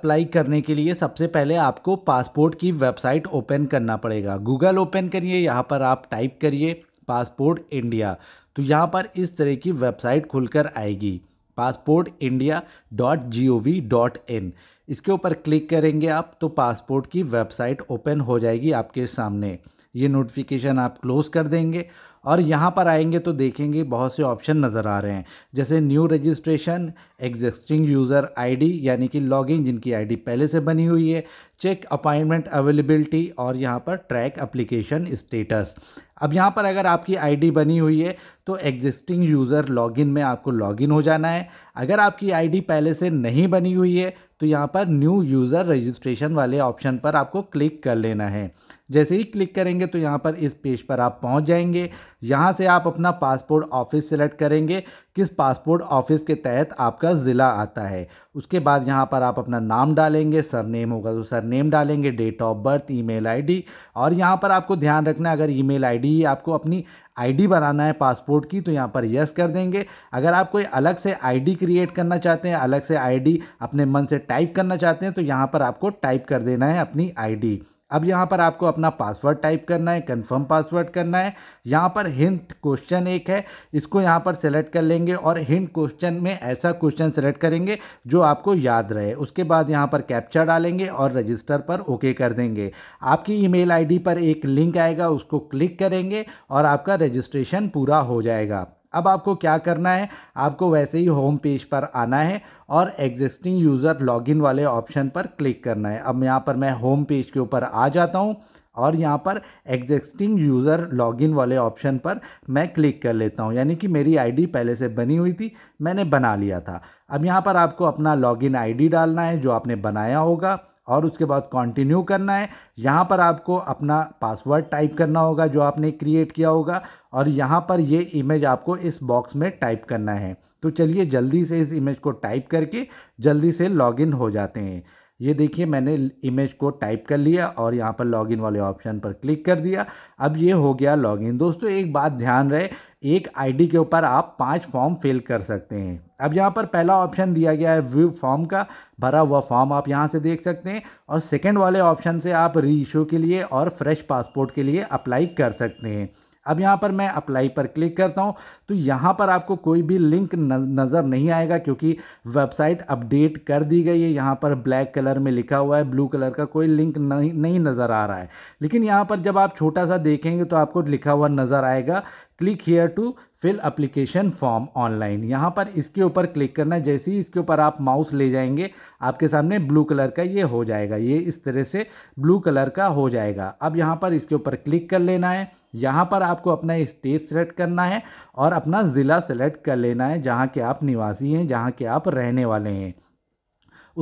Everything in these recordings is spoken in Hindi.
अप्लाई करने के लिए सबसे पहले आपको पासपोर्ट की वेबसाइट ओपन करना पड़ेगा गूगल ओपन करिए यहाँ पर आप टाइप करिए पासपोर्ट इंडिया तो यहाँ पर इस तरह की वेबसाइट खुलकर आएगी passport India dot G O V dot in इसके ऊपर क्लिक करेंगे आप तो पासपोर्ट की वेबसाइट ओपन हो जाएगी आपके सामने ये नोटिफिकेशन आप क्लोज़ कर देंगे और यहाँ पर आएंगे तो देखेंगे बहुत से ऑप्शन नज़र आ रहे हैं जैसे new registration existing user ID यानी कि लॉगिन जिनकी आईडी पहले से बनी हुई है चेक अपॉइंटमेंट अवेलेबिलिटी और यहाँ पर ट्रैक अप्लीकेशन स्टेटस अब यहाँ पर अगर आपकी आईडी बनी हुई है तो एग्जिस्टिंग यूज़र लॉगिन में आपको लॉगिन हो जाना है अगर आपकी आईडी पहले से नहीं बनी हुई है तो यहाँ पर न्यू यूज़र रजिस्ट्रेशन वाले ऑप्शन पर आपको क्लिक कर लेना है जैसे ही क्लिक करेंगे तो यहाँ पर इस पेज पर आप पहुँच जाएंगे यहाँ से आप अपना पासपोर्ट ऑफिस सेलेक्ट करेंगे किस पासपोर्ट ऑफिस के तहत आपका ज़िला आता है उसके बाद यहाँ पर आप अपना नाम डालेंगे सरनेम होगा तो सरनेम डालेंगे date of birth email ID और यहाँ पर आपको ध्यान रखना अगर ईमेल आईडी आपको अपनी आईडी बनाना है पासपोर्ट की तो यहाँ पर यस कर देंगे अगर आप कोई अलग से आईडी क्रिएट करना चाहते हैं अलग से आईडी अपने मन से टाइप करना चाहते हैं तो यहाँ पर आपको टाइप कर देना है अपनी आईडी अब यहाँ पर आपको अपना पासवर्ड टाइप करना है कंफर्म पासवर्ड करना है यहाँ पर हिंट क्वेश्चन एक है इसको यहाँ पर सेलेक्ट कर लेंगे और हिंट क्वेश्चन में ऐसा क्वेश्चन सेलेक्ट करेंगे जो आपको याद रहे उसके बाद यहाँ पर कैप्चर डालेंगे और रजिस्टर पर ओके कर देंगे आपकी ईमेल आईडी पर एक लिंक आएगा उसको क्लिक करेंगे और आपका रजिस्ट्रेशन पूरा हो जाएगा अब आपको क्या करना है आपको वैसे ही होम पेज पर आना है और एग्जिस्टिंग यूज़र लॉगिन वाले ऑप्शन पर क्लिक करना है अब यहाँ पर मैं होम पेज के ऊपर आ जाता हूँ और यहाँ पर एग्जिस्टिंग यूज़र लॉगिन वाले ऑप्शन पर मैं क्लिक कर लेता हूँ यानी कि मेरी आईडी पहले से बनी हुई थी मैंने बना लिया था अब यहाँ पर आपको अपना लॉगिन आईडी डालना है जो आपने बनाया होगा और उसके बाद कंटिन्यू करना है यहाँ पर आपको अपना पासवर्ड टाइप करना होगा जो आपने क्रिएट किया होगा और यहाँ पर ये इमेज आपको इस बॉक्स में टाइप करना है तो चलिए जल्दी से इस इमेज को टाइप करके जल्दी से लॉगिन हो जाते हैं ये देखिए मैंने इमेज को टाइप कर लिया और यहाँ पर लॉगिन वाले ऑप्शन पर क्लिक कर दिया अब ये हो गया लॉगिन दोस्तों एक बात ध्यान रहे एक आईडी के ऊपर आप पांच फॉर्म फिल कर सकते हैं अब यहाँ पर पहला ऑप्शन दिया गया है व्यू फॉर्म का भरा हुआ फॉर्म आप यहाँ से देख सकते हैं और सेकेंड वाले ऑप्शन से आप री इशू के लिए और फ्रेश पासपोर्ट के लिए अप्लाई कर सकते हैं अब यहाँ पर मैं अप्लाई पर क्लिक करता हूँ तो यहाँ पर आपको कोई भी लिंक नज़र नहीं आएगा क्योंकि वेबसाइट अपडेट कर दी गई है यहाँ पर ब्लैक कलर में लिखा हुआ है ब्लू कलर का कोई लिंक नहीं नहीं नज़र आ रहा है लेकिन यहाँ पर जब आप छोटा सा देखेंगे तो आपको लिखा हुआ नज़र आएगा click here to fill application form online यहाँ पर इसके ऊपर क्लिक करना है जैसे ही इसके ऊपर आप माउस ले जाएंगे आपके सामने ब्लू कलर का ये हो जाएगा ये इस तरह से ब्लू कलर का हो जाएगा अब यहाँ पर इसके ऊपर क्लिक कर लेना है यहाँ पर आपको अपना स्टेट सेलेक्ट करना है और अपना ज़िला सेलेक्ट कर लेना है जहाँ के आप निवासी हैं जहाँ के आप रहने वाले हैं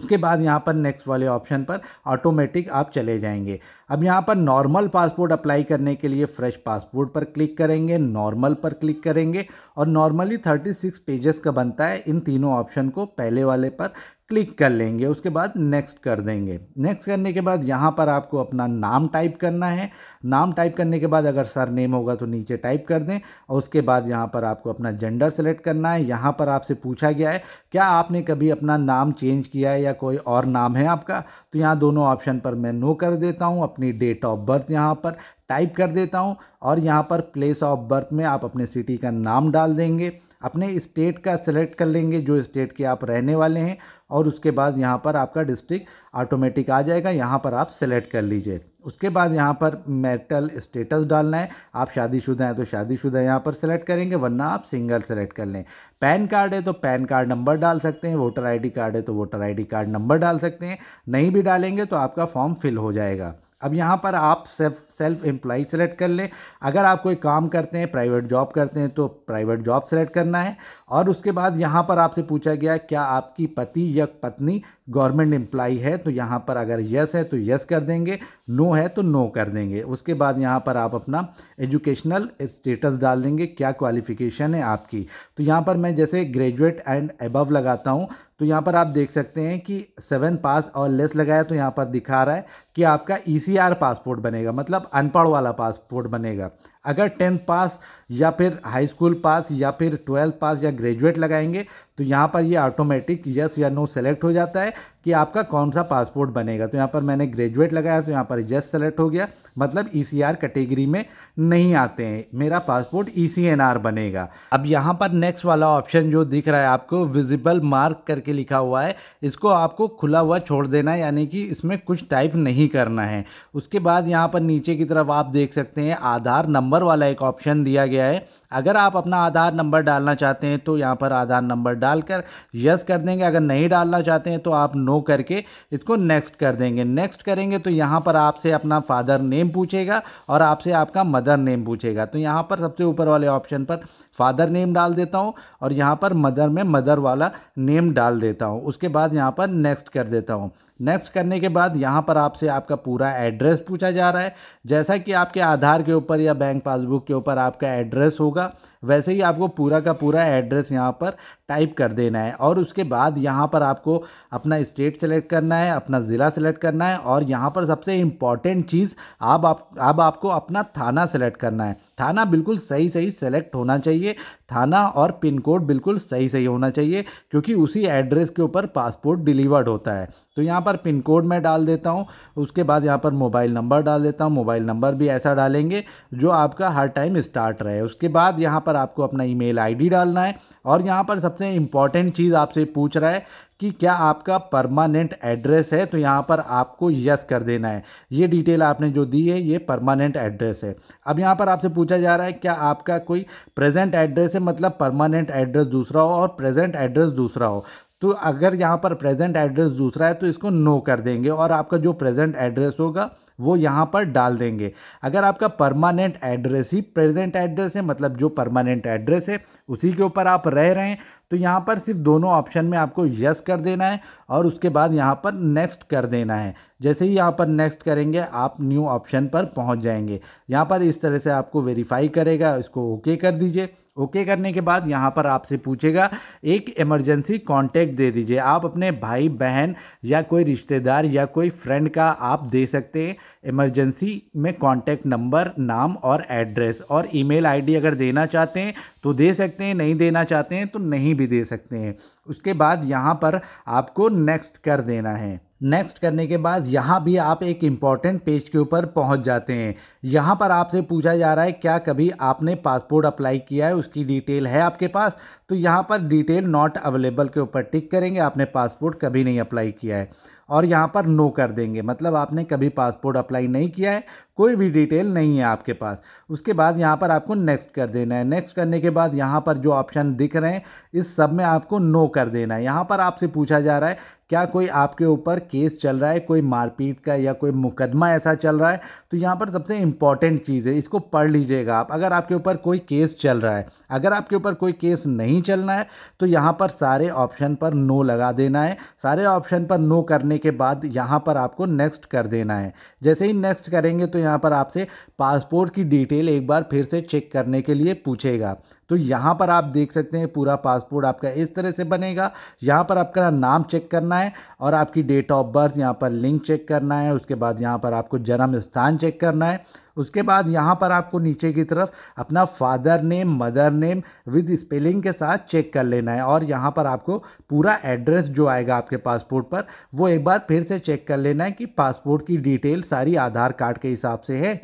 उसके बाद यहाँ पर नेक्स्ट वाले ऑप्शन पर ऑटोमेटिक आप चले जाएंगे अब यहाँ पर नॉर्मल पासपोर्ट अप्लाई करने के लिए फ्रेश पासपोर्ट पर क्लिक करेंगे नॉर्मल पर क्लिक करेंगे और नॉर्मली 36 पेजेस का बनता है इन तीनों ऑप्शन को पहले वाले पर क्लिक कर लेंगे उसके बाद नेक्स्ट कर देंगे नेक्स्ट करने के बाद यहाँ पर आपको अपना नाम टाइप करना है नाम टाइप करने के बाद अगर सर नेम होगा तो नीचे टाइप कर दें और उसके बाद यहाँ पर आपको अपना जेंडर सेलेक्ट करना है यहाँ पर आपसे पूछा गया है क्या आपने कभी अपना नाम चेंज किया है या कोई और नाम है आपका तो यहाँ दोनों ऑप्शन पर मैं नो कर देता हूँ अपनी डेट ऑफ बर्थ यहाँ पर टाइप कर देता हूँ और यहाँ पर प्लेस ऑफ बर्थ में आप अपने सिटी का नाम डाल देंगे अपने स्टेट का सिलेक्ट कर लेंगे जो स्टेट के आप रहने वाले हैं और उसके बाद यहाँ पर आपका डिस्ट्रिक्ट ऑटोमेटिक आ जाएगा यहाँ पर आप सेलेक्ट कर लीजिए उसके बाद यहाँ पर मेटल स्टेटस डालना है आप शादीशुदा हैं तो शादीशुदा यहाँ पर सेलेक्ट करेंगे वरना आप सिंगल सेलेक्ट कर लें पैन कार्ड है तो पैन कार्ड नंबर डाल सकते हैं वोटर आईडी कार्ड है तो वोटर आईडी कार्ड नंबर डाल सकते हैं नहीं भी डालेंगे तो आपका फॉर्म फिल हो जाएगा अब यहाँ पर आप सेल्फ सेल्फ एम्प्लॉय सेलेक्ट कर लें अगर आप कोई काम करते हैं प्राइवेट जॉब करते हैं तो प्राइवेट जॉब सेलेक्ट करना है और उसके बाद यहाँ पर आपसे पूछा गया क्या आपकी पति या पत्नी गवर्नमेंट एम्प्लॉय है तो यहाँ पर अगर यस है तो यस कर देंगे नो है तो नो कर देंगे उसके बाद यहाँ पर आप अपना एजुकेशनल स्टेटस डाल देंगे क्या क्वालिफिकेशन है आपकी तो यहाँ पर मैं जैसे ग्रेजुएट एंड एबव लगाता हूँ तो यहाँ पर आप देख सकते हैं कि सेवन पास और लेस लगाया तो यहाँ पर दिखा रहा है कि आपका ई e पासपोर्ट बनेगा मतलब अनपढ़ वाला पासपोर्ट बनेगा अगर टेंथ पास या फिर हाई स्कूल पास या फिर ट्वेल्थ पास या ग्रेजुएट लगाएंगे तो यहाँ पर ये ऑटोमेटिक यस या नो सेलेक्ट हो जाता है कि आपका कौन सा पासपोर्ट बनेगा तो यहाँ पर मैंने ग्रेजुएट लगाया तो यहाँ पर यस सेलेक्ट हो गया मतलब ई e कैटेगरी में नहीं आते हैं मेरा पासपोर्ट ई e बनेगा अब यहाँ पर नेक्स्ट वाला ऑप्शन जो दिख रहा है आपको विजिबल मार्क करके लिखा हुआ है इसको आपको खुला हुआ छोड़ देना है यानी कि इसमें कुछ टाइप नहीं करना है उसके बाद यहाँ पर नीचे की तरफ आप देख सकते हैं आधार नंबर वाला एक ऑप्शन दिया गया है अगर आप अपना आधार नंबर डालना चाहते हैं तो यहाँ पर आधार नंबर डालकर यस कर देंगे अगर नहीं डालना चाहते हैं तो आप नो करके इसको नेक्स्ट कर देंगे नेक्स्ट करेंगे तो यहाँ पर आपसे अपना फादर नेम पूछेगा और आपसे आपका मदर नेम पूछेगा तो यहाँ पर सबसे ऊपर वाले ऑप्शन पर फादर नेम डाल देता हूँ और यहाँ पर मदर में मदर वाला नेम डाल देता हूँ उसके बाद यहाँ पर नेक्स्ट कर देता हूँ नेक्स्ट करने के बाद यहाँ पर आपसे आपका पूरा एड्रेस पूछा जा रहा है जैसा कि आपके आधार के ऊपर या बैंक पासबुक के ऊपर आपका एड्रेस होगा वैसे ही आपको पूरा का पूरा एड्रेस यहाँ पर टाइप कर देना है और उसके बाद यहाँ पर आपको अपना स्टेट सेलेक्ट करना है अपना ज़िला सेलेक्ट करना है और यहाँ पर सबसे इम्पॉर्टेंट चीज़ अब आप अब आप, आपको अपना थाना सेलेक्ट करना है थाना बिल्कुल सही सही सेलेक्ट होना चाहिए थाना और पिन कोड बिल्कुल सही सही होना चाहिए क्योंकि उसी एड्रेस के ऊपर पासपोर्ट डिलीवर्ड होता है तो यहाँ पर पिन कोड मैं डाल देता हूँ उसके बाद यहाँ पर मोबाइल नंबर डाल देता हूँ मोबाइल नंबर भी ऐसा डालेंगे जो आपका हर टाइम स्टार्ट रहे उसके बाद यहाँ पर आपको अपना ईमेल आईडी डालना है और यहाँ पर सबसे इम्पॉर्टेंट चीज़ आपसे पूछ रहा है कि क्या आपका परमानेंट एड्रेस है तो यहाँ पर आपको यस कर देना है ये डिटेल आपने जो दी है ये परमानेंट एड्रेस है अब यहाँ पर आपसे पूछा जा रहा है क्या आपका कोई प्रेजेंट एड्रेस है मतलब परमानेंट एड्रेस दूसरा हो और प्रेजेंट एड्रेस दूसरा हो तो अगर यहाँ पर प्रेजेंट एड्रेस दूसरा है तो इसको नो कर देंगे और आपका जो प्रेजेंट एड्रेस होगा वो यहाँ पर डाल देंगे अगर आपका परमानेंट एड्रेस ही प्रेजेंट एड्रेस है मतलब जो परमानेंट एड्रेस है उसी के ऊपर आप रह रहे हैं तो यहाँ पर सिर्फ दोनों ऑप्शन में आपको यस कर देना है और उसके बाद यहाँ पर नेक्स्ट कर देना है जैसे ही यहाँ पर नेक्स्ट करेंगे आप न्यू ऑप्शन पर पहुँच जाएंगे यहाँ पर इस तरह से आपको वेरीफाई करेगा इसको ओके okay कर दीजिए ओके करने के बाद यहाँ पर आपसे पूछेगा एक इमरजेंसी कांटेक्ट दे दीजिए आप अपने भाई बहन या कोई रिश्तेदार या कोई फ्रेंड का आप दे सकते हैं इमरजेंसी में कांटेक्ट नंबर नाम और एड्रेस और ईमेल आईडी अगर देना चाहते हैं तो दे सकते हैं नहीं देना चाहते हैं तो नहीं भी दे सकते हैं उसके बाद यहाँ पर आपको नेक्स्ट कर देना है नेक्स्ट करने के बाद यहाँ भी आप एक इम्पॉर्टेंट पेज के ऊपर पहुँच जाते हैं यहाँ पर आपसे पूछा जा रहा है क्या कभी आपने पासपोर्ट अप्लाई किया है उसकी डिटेल है आपके पास तो यहाँ पर डिटेल नॉट अवेलेबल के ऊपर टिक करेंगे आपने पासपोर्ट कभी नहीं अप्लाई किया है और यहाँ पर नो कर देंगे मतलब आपने कभी पासपोर्ट अप्लाई नहीं किया है कोई भी डिटेल नहीं है आपके पास उसके बाद यहाँ पर आपको नेक्स्ट कर देना है नेक्स्ट करने के बाद यहाँ पर जो ऑप्शन दिख रहे हैं इस सब में आपको नो कर देना है यहाँ पर आपसे पूछा जा रहा है क्या कोई आपके ऊपर केस चल रहा है कोई मारपीट का या कोई मुकदमा ऐसा चल रहा है तो यहाँ पर सबसे इम्पॉर्टेंट चीज़ है इसको पढ़ लीजिएगा आप अगर आपके ऊपर कोई केस चल रहा है अगर आपके ऊपर कोई केस नहीं नहीं चलना है तो यहाँ पर सारे ऑप्शन पर नो लगा देना है सारे ऑप्शन पर नो करने के बाद यहाँ पर आपको नेक्स्ट कर देना है जैसे ही नेक्स्ट करेंगे तो यहाँ पर आपसे पासपोर्ट की डिटेल एक बार फिर से चेक करने के लिए पूछेगा तो यहाँ पर आप देख सकते हैं पूरा पासपोर्ट आपका इस तरह से बनेगा यहाँ पर आपका नाम चेक करना है और आपकी डेट ऑफ बर्थ यहाँ पर लिंक चेक करना है उसके बाद यहाँ पर आपको जन्म स्थान चेक करना है उसके बाद यहाँ पर आपको नीचे की तरफ अपना father name mother name with spelling के साथ चेक कर लेना है और यहाँ पर आपको पूरा एड्रेस जो आएगा आपके पासपोर्ट पर वो एक बार फिर से चेक कर लेना है कि पासपोर्ट की डिटेल सारी आधार कार्ड के हिसाब से है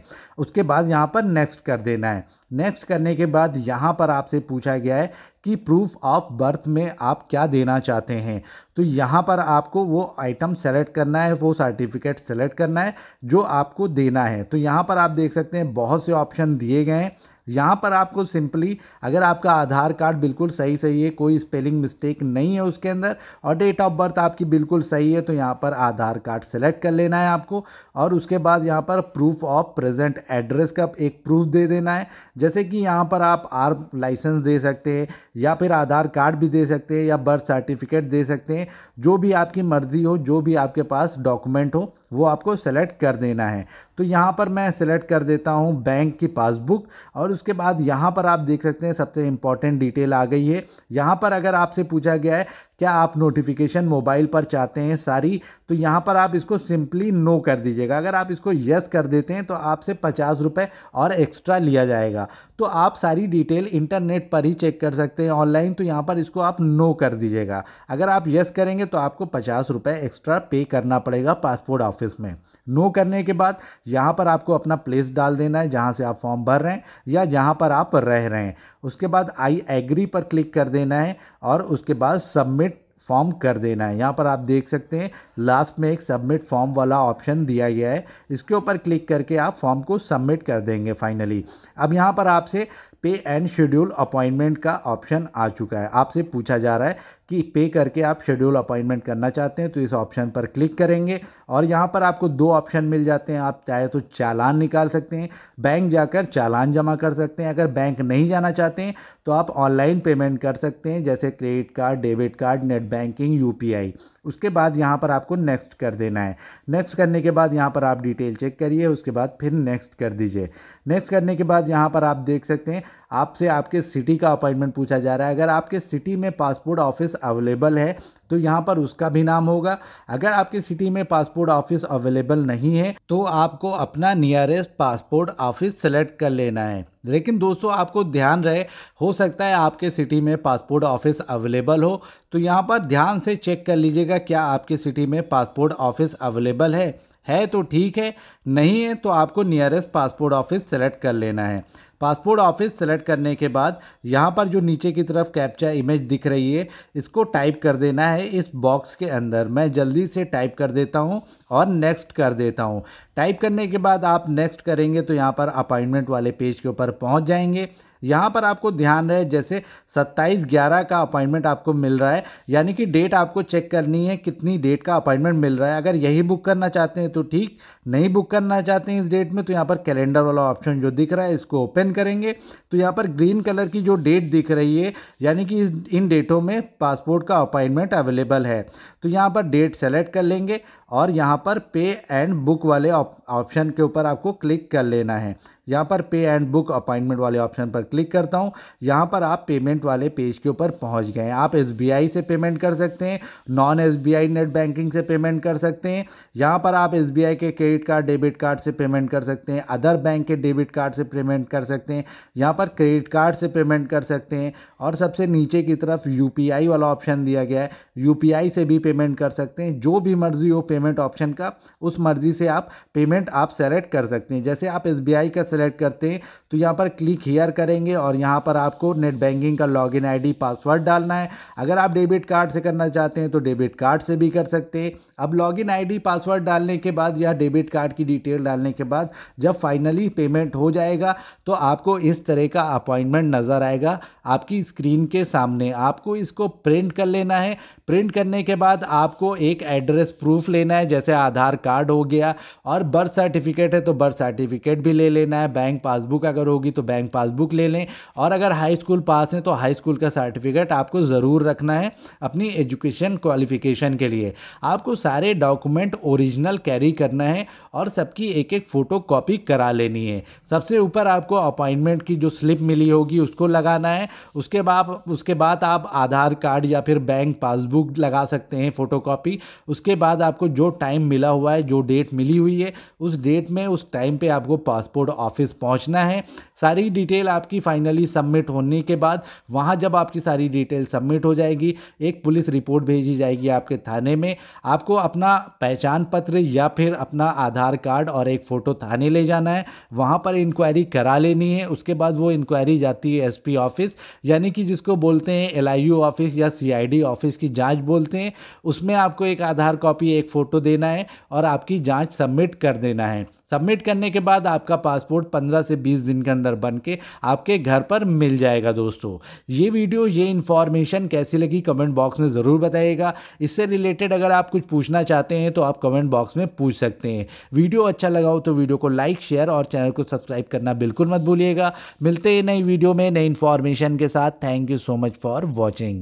उसके बाद यहाँ पर नेक्स्ट कर देना है नेक्स्ट करने के बाद यहाँ पर आपसे पूछा गया है कि प्रूफ ऑफ बर्थ में आप क्या देना चाहते हैं तो यहाँ पर आपको वो आइटम सेलेक्ट करना है वो सर्टिफिकेट सेलेक्ट करना है जो आपको देना है तो यहाँ पर आप देख सकते हैं बहुत से ऑप्शन दिए गए हैं यहाँ पर आपको सिंपली अगर आपका आधार कार्ड बिल्कुल सही सही है कोई स्पेलिंग मिस्टेक नहीं है उसके अंदर और डेट ऑफ बर्थ आपकी बिल्कुल सही है तो यहाँ पर आधार कार्ड सेलेक्ट कर लेना है आपको और उसके बाद यहाँ पर प्रूफ ऑफ प्रेजेंट एड्रेस का एक प्रूफ दे देना है जैसे कि यहाँ पर आप आर लाइसेंस दे सकते हैं या फिर आधार कार्ड भी दे सकते हैं या बर्थ सर्टिफिकेट दे सकते हैं जो भी आपकी मर्ज़ी हो जो भी आपके पास डॉक्यूमेंट हो वो आपको सेलेक्ट कर देना है तो यहाँ पर मैं सेलेक्ट कर देता हूँ बैंक की पासबुक और उसके बाद यहाँ पर आप देख सकते हैं सबसे इम्पॉर्टेंट डिटेल आ गई है यहाँ पर अगर आपसे पूछा गया है क्या आप नोटिफिकेशन मोबाइल पर चाहते हैं सारी तो यहाँ पर आप इसको सिंपली नो कर दीजिएगा अगर आप इसको यस कर देते हैं तो आपसे पचास रुपये और एक्स्ट्रा लिया जाएगा तो आप सारी डिटेल इंटरनेट पर ही चेक कर सकते हैं ऑनलाइन तो यहाँ पर इसको आप नो कर दीजिएगा अगर आप यस करेंगे तो आपको पचास रुपये एक्स्ट्रा पे करना पड़ेगा पासपोर्ट ऑफिस में नो करने के बाद यहाँ पर आपको अपना प्लेस डाल देना है जहाँ से आप फॉर्म भर रहे हैं या जहाँ पर आप रह रहे हैं उसके बाद आई एग्री पर क्लिक कर देना है और उसके बाद सबमिट फॉर्म कर देना है यहाँ पर आप देख सकते हैं लास्ट में एक सबमिट फॉर्म वाला ऑप्शन दिया गया है इसके ऊपर क्लिक करके आप फॉर्म को सबमिट कर देंगे फाइनली अब यहाँ पर आपसे पे एंड शेड्यूल अपॉइंटमेंट का ऑप्शन आ चुका है आपसे पूछा जा रहा है कि पे करके आप शेड्यूल अपॉइंटमेंट करना चाहते हैं तो इस ऑप्शन पर क्लिक करेंगे और यहाँ पर आपको दो ऑप्शन मिल जाते हैं आप चाहे तो चालान निकाल सकते हैं बैंक जाकर चालान जमा कर सकते हैं अगर बैंक नहीं जाना चाहते हैं तो आप ऑनलाइन पेमेंट कर सकते हैं जैसे credit card debit card net bank banking UPI उसके बाद यहाँ पर आपको नेक्स्ट कर देना है नेक्स्ट करने के बाद यहाँ पर आप डिटेल चेक करिए उसके बाद फिर नेक्स्ट कर दीजिए नेक्स्ट करने के बाद यहाँ पर आप देख सकते हैं आपसे आपके सिटी का अपॉइंटमेंट पूछा जा रहा है अगर आपके सिटी में पासपोर्ट ऑफिस अवेलेबल है तो यहाँ पर उसका भी नाम होगा अगर आपके सिटी में पासपोर्ट ऑफिस अवेलेबल नहीं है तो आपको अपना नियरेस्ट पासपोर्ट ऑफिस सेलेक्ट कर लेना है लेकिन दोस्तों आपको ध्यान रहे हो सकता है आपके सिटी में पासपोर्ट ऑफिस अवेलेबल हो तो यहाँ पर ध्यान से चेक कर लीजिएगा देखिएगा क्या आपकी सिटी में पासपोर्ट ऑफिस अवेलेबल है है तो ठीक है नहीं है तो आपको नियरेस्ट पासपोर्ट ऑफिस सेलेक्ट कर लेना है पासपोर्ट ऑफिस सेलेक्ट करने के बाद यहाँ पर जो नीचे की तरफ कैप्चा इमेज दिख रही है इसको टाइप कर देना है इस बॉक्स के अंदर मैं जल्दी से टाइप कर देता हूँ और नेक्स्ट कर देता हूँ टाइप करने के बाद आप नेक्स्ट करेंगे तो यहाँ पर अपॉइंटमेंट वाले पेज के ऊपर पहुँच जाएंगे यहाँ पर आपको ध्यान रहे जैसे 27 ग्यारह का अपॉइंटमेंट आपको मिल रहा है यानी कि डेट आपको चेक करनी है कितनी डेट का अपॉइंटमेंट मिल रहा है अगर यही बुक करना चाहते हैं तो ठीक नहीं बुक करना चाहते हैं इस डेट में तो यहाँ पर कैलेंडर वाला ऑप्शन जो दिख रहा है इसको ओपन करेंगे तो यहाँ पर ग्रीन कलर की जो डेट दिख रही है यानी कि इन डेटों में पासपोर्ट का अपॉइंटमेंट अवेलेबल है तो यहाँ पर डेट सेलेक्ट कर लेंगे और यहाँ पर पे एंड बुक वाले ऑप्शन के ऊपर आपको क्लिक कर लेना है यहाँ पर पे एंड बुक अपॉइंटमेंट वाले ऑप्शन पर क्लिक करता हूँ यहाँ पर आप पेमेंट वाले पेज के ऊपर पहुँच गए आप एस से पेमेंट कर सकते हैं नॉन एस नेट बैंकिंग से पेमेंट कर सकते हैं यहाँ पर आप एस के क्रेडिट कार्ड डेबिट कार्ड से पेमेंट कर सकते हैं अदर बैंक के डेबिट कार्ड से पेमेंट कर सकते हैं यहाँ पर क्रेडिट कार्ड से पेमेंट कर सकते हैं और सबसे नीचे की तरफ यू वाला ऑप्शन दिया गया है यू से भी पेमेंट कर सकते हैं जो भी मर्जी हो पेमेंट ऑप्शन का उस मर्जी से आप पेमेंट आप सेलेक्ट कर सकते हैं जैसे आप एस का सेलेक्ट करते हैं तो यहाँ पर क्लिक हेयर करेंगे और यहाँ पर आपको नेट बैंकिंग का लॉगिन इन पासवर्ड डालना है अगर आप डेबिट कार्ड से करना चाहते हैं तो डेबिट कार्ड से भी कर सकते हैं अब लॉगिन इन पासवर्ड डालने के बाद या डेबिट कार्ड की डिटेल डालने के बाद जब फाइनली पेमेंट हो जाएगा तो आपको इस तरह का अपॉइंटमेंट नज़र आएगा आपकी स्क्रीन के सामने आपको इसको प्रिंट कर लेना है प्रिंट करने के बाद आपको एक एड्रेस प्रूफ लेना है जैसे आधार कार्ड हो गया और बर्थ सर्टिफिकेट है तो बर्थ सर्टिफिकेट भी ले लेना है है बैंक पासबुक अगर होगी तो बैंक पासबुक ले लें और अगर हाई स्कूल पास हैं तो हाई स्कूल का सर्टिफिकेट आपको ज़रूर रखना है अपनी एजुकेशन क्वालिफिकेशन के लिए आपको सारे डॉक्यूमेंट ओरिजिनल कैरी करना है और सबकी एक एक फ़ोटो कॉपी करा लेनी है सबसे ऊपर आपको अपॉइंटमेंट की जो स्लिप मिली होगी उसको लगाना है उसके बाद उसके बाद आप आधार कार्ड या फिर बैंक पासबुक लगा सकते हैं फ़ोटोकॉपी उसके बाद आपको जो टाइम मिला हुआ है जो डेट मिली हुई है उस डेट में उस टाइम पर आपको पासपोर्ट ऑफिस ऑफिस पहुंचना है सारी डिटेल आपकी फाइनली सबमिट होने के बाद वहाँ जब आपकी सारी डिटेल सबमिट हो जाएगी एक पुलिस रिपोर्ट भेजी जाएगी आपके थाने में आपको अपना पहचान पत्र या फिर अपना आधार कार्ड और एक फ़ोटो थाने ले जाना है वहाँ पर इंक्वायरी करा लेनी है उसके बाद वो इंक्वायरी जाती है एसपी ऑफिस यानी कि जिसको बोलते हैं एल ऑफिस या सी ऑफिस की जाँच बोलते हैं उसमें आपको एक आधार कॉपी एक फ़ोटो देना है और आपकी जांच सबमिट कर देना है सबमिट करने के बाद आपका पासपोर्ट 15 से 20 दिन के अंदर बन के आपके घर पर मिल जाएगा दोस्तों ये वीडियो ये इन्फॉर्मेशन कैसी लगी कमेंट बॉक्स में ज़रूर बताइएगा इससे रिलेटेड अगर आप कुछ पूछना चाहते हैं तो आप कमेंट बॉक्स में पूछ सकते हैं वीडियो अच्छा लगा हो तो वीडियो को लाइक शेयर और चैनल को सब्सक्राइब करना बिल्कुल मत भूलिएगा मिलते हैं नई वीडियो में नई इन्फॉर्मेशन के साथ thank you so much for watching